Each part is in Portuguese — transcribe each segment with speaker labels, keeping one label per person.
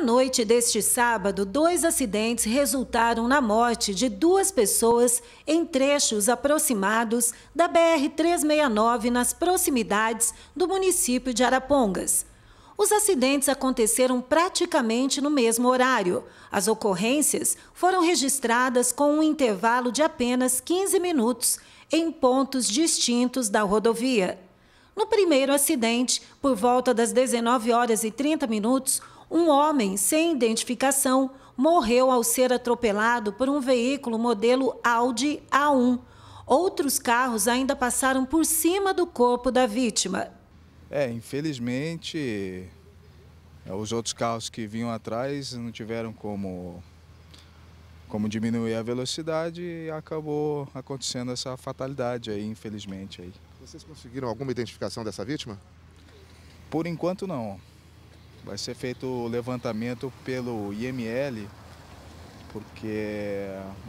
Speaker 1: Na noite deste sábado, dois acidentes resultaram na morte de duas pessoas em trechos aproximados da BR-369 nas proximidades do município de Arapongas. Os acidentes aconteceram praticamente no mesmo horário. As ocorrências foram registradas com um intervalo de apenas 15 minutos em pontos distintos da rodovia. No primeiro acidente, por volta das 19 horas e 30 minutos, um homem sem identificação morreu ao ser atropelado por um veículo modelo Audi A1. Outros carros ainda passaram por cima do corpo da vítima.
Speaker 2: É, infelizmente, é, os outros carros que vinham atrás não tiveram como, como diminuir a velocidade e acabou acontecendo essa fatalidade aí, infelizmente. Aí. Vocês conseguiram alguma identificação dessa vítima? Por enquanto, não. Vai ser feito o levantamento pelo IML, porque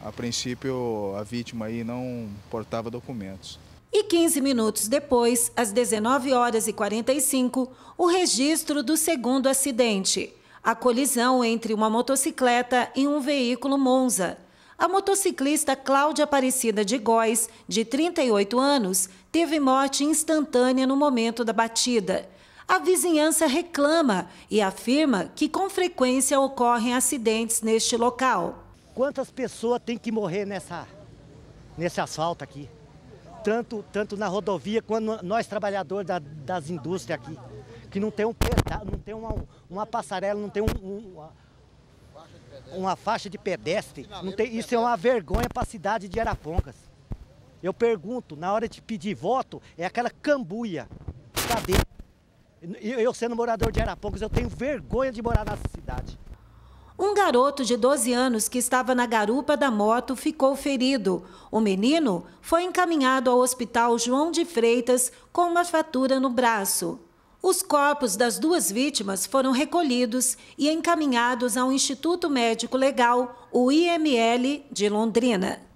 Speaker 2: a princípio a vítima aí não portava documentos.
Speaker 1: E 15 minutos depois, às 19 horas e 45, o registro do segundo acidente, a colisão entre uma motocicleta e um veículo Monza. A motociclista Cláudia Aparecida de Góes, de 38 anos, teve morte instantânea no momento da batida. A vizinhança reclama e afirma que com frequência ocorrem acidentes neste local. Quantas pessoas têm que morrer
Speaker 3: nessa, nesse asfalto aqui? Tanto, tanto na rodovia quanto nós trabalhadores da, das indústrias aqui. Que não tem um não tem uma, uma passarela, não tem um, um, uma faixa de pedestre. Tem, isso é uma vergonha para a cidade de Arapongas. Eu pergunto, na hora de pedir voto, é aquela cambuia. Cadê? Eu sendo morador de Arapongas, eu tenho vergonha de morar nessa cidade.
Speaker 1: Um garoto de 12 anos que estava na garupa da moto ficou ferido. O menino foi encaminhado ao Hospital João de Freitas com uma fratura no braço. Os corpos das duas vítimas foram recolhidos e encaminhados ao Instituto Médico Legal, o IML, de Londrina.